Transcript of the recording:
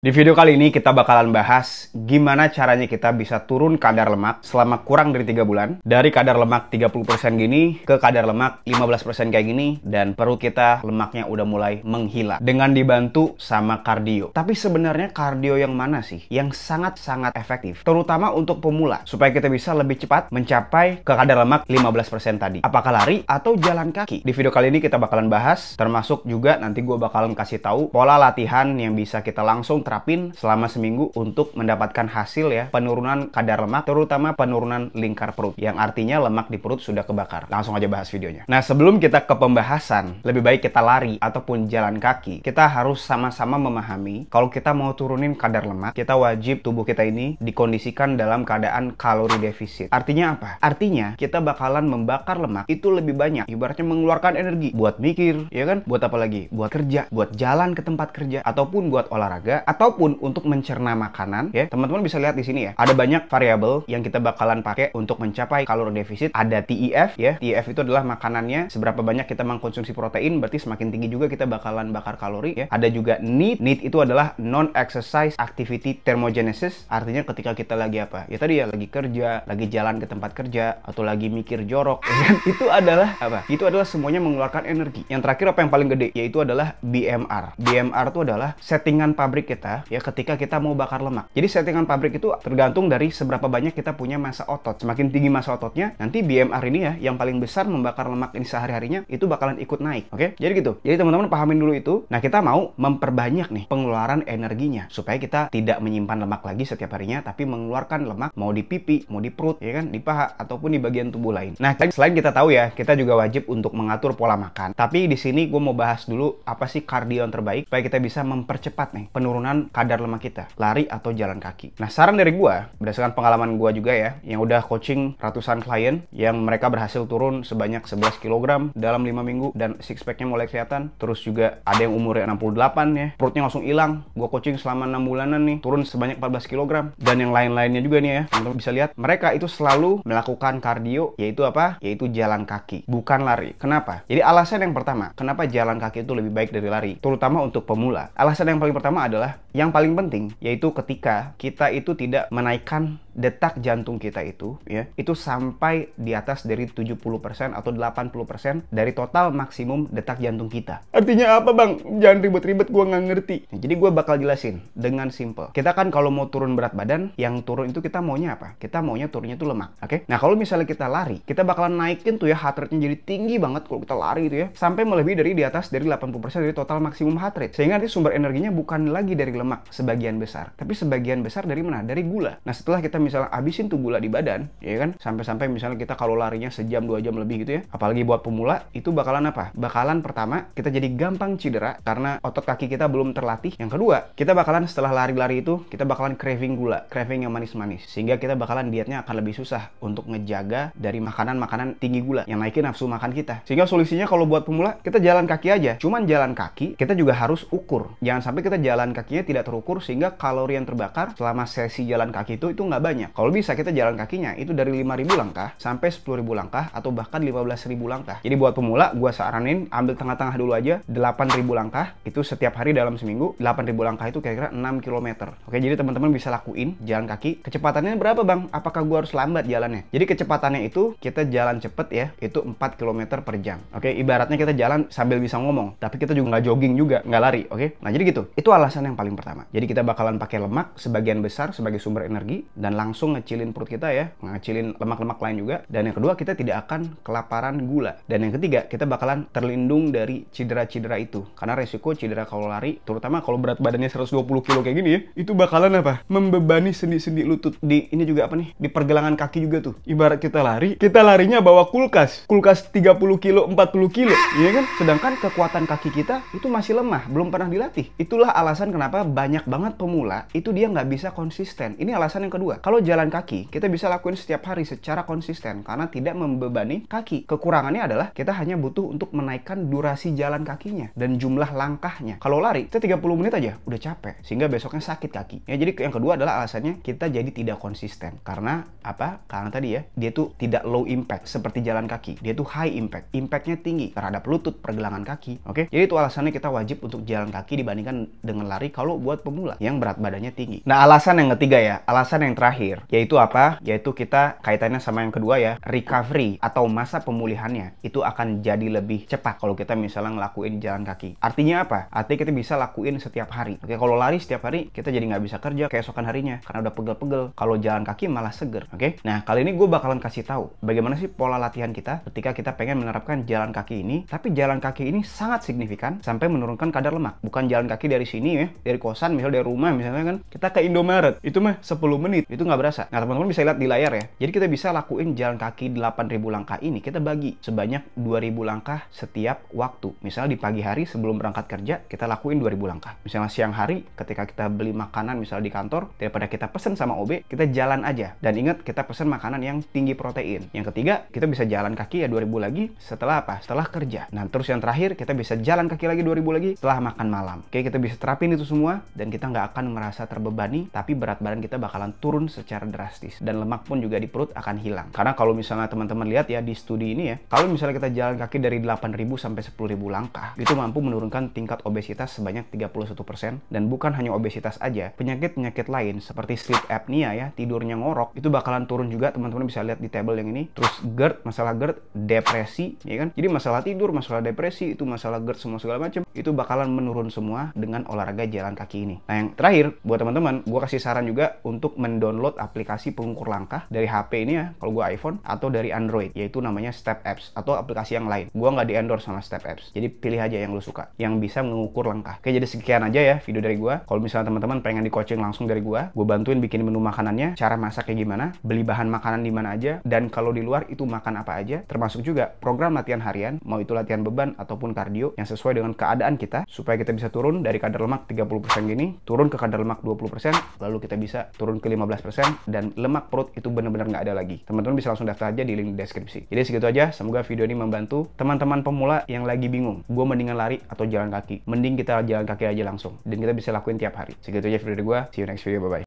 Di video kali ini kita bakalan bahas gimana caranya kita bisa turun kadar lemak selama kurang dari 3 bulan. Dari kadar lemak 30% gini ke kadar lemak 15% kayak gini dan perut kita lemaknya udah mulai menghilang dengan dibantu sama kardio. Tapi sebenarnya kardio yang mana sih yang sangat-sangat efektif terutama untuk pemula supaya kita bisa lebih cepat mencapai ke kadar lemak 15% tadi. Apakah lari atau jalan kaki? Di video kali ini kita bakalan bahas termasuk juga nanti gue bakalan kasih tahu pola latihan yang bisa kita langsung terapin selama seminggu untuk mendapatkan hasil ya penurunan kadar lemak terutama penurunan lingkar perut yang artinya lemak di perut sudah kebakar. Langsung aja bahas videonya. Nah sebelum kita ke pembahasan lebih baik kita lari ataupun jalan kaki kita harus sama-sama memahami kalau kita mau turunin kadar lemak kita wajib tubuh kita ini dikondisikan dalam keadaan kalori defisit. Artinya apa? Artinya kita bakalan membakar lemak itu lebih banyak ibaratnya mengeluarkan energi buat mikir ya kan buat apa lagi buat kerja buat jalan ke tempat kerja ataupun buat olahraga ataupun untuk mencerna makanan ya. Teman-teman bisa lihat di sini ya. Ada banyak variabel yang kita bakalan pakai untuk mencapai kalor defisit. Ada TEF ya. TEF itu adalah makanannya seberapa banyak kita mengkonsumsi protein berarti semakin tinggi juga kita bakalan bakar kalori ya. Ada juga NEAT. NEAT itu adalah non exercise activity thermogenesis. Artinya ketika kita lagi apa? Ya tadi ya lagi kerja, lagi jalan ke tempat kerja atau lagi mikir jorok ya kan? Itu adalah apa? Itu adalah semuanya mengeluarkan energi. Yang terakhir apa yang paling gede yaitu adalah BMR. BMR itu adalah settingan pabrik kita kita ya ketika kita mau bakar lemak. Jadi settingan pabrik itu tergantung dari seberapa banyak kita punya massa otot. Semakin tinggi massa ototnya, nanti BMR ini ya yang paling besar membakar lemak ini sehari-harinya itu bakalan ikut naik. Oke? Jadi gitu. Jadi teman-teman pahamin dulu itu. Nah, kita mau memperbanyak nih pengeluaran energinya supaya kita tidak menyimpan lemak lagi setiap harinya tapi mengeluarkan lemak mau di pipi, mau di perut ya kan, di paha ataupun di bagian tubuh lain. Nah, selain kita tahu ya, kita juga wajib untuk mengatur pola makan. Tapi di sini gue mau bahas dulu apa sih kardio terbaik supaya kita bisa mempercepat nih penurunan kadar lemak kita, lari atau jalan kaki. Nah, saran dari gue berdasarkan pengalaman gue juga ya, yang udah coaching ratusan klien yang mereka berhasil turun sebanyak 11 kg dalam 5 minggu dan six packnya mulai kelihatan. Terus juga ada yang umurnya 68 ya, perutnya langsung hilang. Gue coaching selama enam bulanan nih, turun sebanyak 14 kg dan yang lain-lainnya juga nih ya. teman bisa lihat mereka itu selalu melakukan kardio yaitu apa? Yaitu jalan kaki, bukan lari. Kenapa? Jadi alasan yang pertama, kenapa jalan kaki itu lebih baik dari lari, terutama untuk pemula. Alasan yang paling pertama adalah yang paling penting yaitu ketika kita itu tidak menaikkan detak jantung kita itu ya itu sampai di atas dari 70% atau 80% dari total maksimum detak jantung kita. Artinya apa bang? Jangan ribet-ribet gue nggak ngerti. Nah, jadi gue bakal jelasin dengan simple. Kita kan kalau mau turun berat badan, yang turun itu kita maunya apa? Kita maunya turunnya itu lemak. Oke? Okay? Nah kalau misalnya kita lari, kita bakalan naikin tuh ya heart rate-nya jadi tinggi banget kalau kita lari itu ya. Sampai melebihi dari di atas dari 80% dari total maksimum heart rate. Sehingga nanti sumber energinya bukan lagi dari lemak sebagian besar. Tapi sebagian besar dari mana? Dari gula. Nah setelah kita misalnya habisin tuh gula di badan, ya kan? Sampai-sampai misalnya kita kalau larinya sejam dua jam lebih gitu ya, apalagi buat pemula itu bakalan apa? Bakalan pertama kita jadi gampang cedera karena otot kaki kita belum terlatih. Yang kedua, kita bakalan setelah lari-lari itu kita bakalan craving gula, craving yang manis-manis, sehingga kita bakalan dietnya akan lebih susah untuk ngejaga dari makanan-makanan tinggi gula yang naikin nafsu makan kita. Sehingga solusinya kalau buat pemula kita jalan kaki aja. Cuman jalan kaki kita juga harus ukur. Jangan sampai kita jalan kakinya tidak terukur sehingga kalori yang terbakar selama sesi jalan kaki itu itu nggak banyak. Kalau bisa kita jalan kakinya itu dari 5.000 langkah sampai 10.000 langkah atau bahkan 15.000 langkah. Jadi buat pemula gue saranin ambil tengah-tengah dulu aja 8.000 langkah itu setiap hari dalam seminggu 8.000 langkah itu kira-kira 6 km. Oke jadi teman-teman bisa lakuin jalan kaki. Kecepatannya berapa bang? Apakah gue harus lambat jalannya? Jadi kecepatannya itu kita jalan cepet ya itu 4 km per jam. Oke ibaratnya kita jalan sambil bisa ngomong tapi kita juga nggak jogging juga nggak lari. Oke nah jadi gitu itu alasan yang paling pertama. Jadi kita bakalan pakai lemak sebagian besar sebagai sumber energi dan langsung ngecilin perut kita ya, ngecilin lemak-lemak lain juga. Dan yang kedua, kita tidak akan kelaparan gula. Dan yang ketiga, kita bakalan terlindung dari cedera-cedera itu. Karena resiko cedera kalau lari, terutama kalau berat badannya 120 kilo kayak gini ya, itu bakalan apa? Membebani sendi-sendi lutut. Di ini juga apa nih? Di pergelangan kaki juga tuh. Ibarat kita lari, kita larinya bawa kulkas. Kulkas 30 kilo, 40 kilo, iya kan? Sedangkan kekuatan kaki kita itu masih lemah, belum pernah dilatih. Itulah alasan kenapa banyak banget pemula itu dia nggak bisa konsisten. Ini alasan yang kedua. Kalau jalan kaki, kita bisa lakuin setiap hari secara konsisten karena tidak membebani kaki. Kekurangannya adalah kita hanya butuh untuk menaikkan durasi jalan kakinya dan jumlah langkahnya. Kalau lari, kita 30 menit aja udah capek sehingga besoknya sakit kaki. Ya jadi yang kedua adalah alasannya kita jadi tidak konsisten karena apa? Karena tadi ya, dia tuh tidak low impact seperti jalan kaki. Dia tuh high impact. Impactnya tinggi terhadap lutut, pergelangan kaki. Oke. Jadi itu alasannya kita wajib untuk jalan kaki dibandingkan dengan lari kalau buat pemula yang berat badannya tinggi. Nah, alasan yang ketiga ya, alasan yang terakhir terakhir, yaitu apa? Yaitu kita kaitannya sama yang kedua ya, recovery atau masa pemulihannya itu akan jadi lebih cepat kalau kita misalnya ngelakuin jalan kaki. Artinya apa? Artinya kita bisa lakuin setiap hari. Oke, kalau lari setiap hari kita jadi nggak bisa kerja keesokan harinya karena udah pegel-pegel. Kalau jalan kaki malah seger. Oke, nah kali ini gue bakalan kasih tahu bagaimana sih pola latihan kita ketika kita pengen menerapkan jalan kaki ini, tapi jalan kaki ini sangat signifikan sampai menurunkan kadar lemak. Bukan jalan kaki dari sini ya, dari kosan misalnya dari rumah misalnya kan kita ke Indomaret itu mah 10 menit itu nggak berasa. Nah, teman-teman bisa lihat di layar ya. Jadi kita bisa lakuin jalan kaki 8000 langkah ini kita bagi sebanyak 2000 langkah setiap waktu. Misalnya di pagi hari sebelum berangkat kerja kita lakuin 2000 langkah. Misalnya siang hari ketika kita beli makanan misalnya di kantor daripada kita pesen sama OB, kita jalan aja. Dan ingat kita pesen makanan yang tinggi protein. Yang ketiga, kita bisa jalan kaki ya 2000 lagi setelah apa? Setelah kerja. Nah, terus yang terakhir kita bisa jalan kaki lagi 2000 lagi setelah makan malam. Oke, kita bisa terapin itu semua dan kita nggak akan merasa terbebani tapi berat badan kita bakalan turun secara drastis dan lemak pun juga di perut akan hilang. Karena kalau misalnya teman-teman lihat ya di studi ini ya, kalau misalnya kita jalan kaki dari 8.000 sampai 10.000 langkah, itu mampu menurunkan tingkat obesitas sebanyak 31% dan bukan hanya obesitas aja, penyakit-penyakit lain seperti sleep apnea ya, tidurnya ngorok, itu bakalan turun juga teman-teman bisa lihat di table yang ini. Terus GERD, masalah GERD, depresi, ya kan? Jadi masalah tidur, masalah depresi, itu masalah GERD semua segala macam, itu bakalan menurun semua dengan olahraga jalan kaki ini. Nah yang terakhir buat teman-teman, gue kasih saran juga untuk mendownload download aplikasi pengukur langkah dari HP ini ya, kalau gue iPhone atau dari Android, yaitu namanya Step Apps atau aplikasi yang lain. Gue nggak di endorse sama Step Apps, jadi pilih aja yang lo suka, yang bisa mengukur langkah. Oke, jadi sekian aja ya video dari gue. Kalau misalnya teman-teman pengen di coaching langsung dari gue, gue bantuin bikin menu makanannya, cara masaknya gimana, beli bahan makanan di mana aja, dan kalau di luar itu makan apa aja, termasuk juga program latihan harian, mau itu latihan beban ataupun kardio yang sesuai dengan keadaan kita, supaya kita bisa turun dari kadar lemak 30% gini, turun ke kadar lemak 20%, lalu kita bisa turun ke 15% Kan, dan lemak perut itu benar-benar nggak ada lagi. Teman-teman bisa langsung daftar aja di link deskripsi. Jadi segitu aja, semoga video ini membantu teman-teman pemula yang lagi bingung, gue mendingan lari atau jalan kaki. Mending kita jalan kaki aja langsung dan kita bisa lakuin tiap hari. Segitu aja video dari gue. See you next video. Bye bye.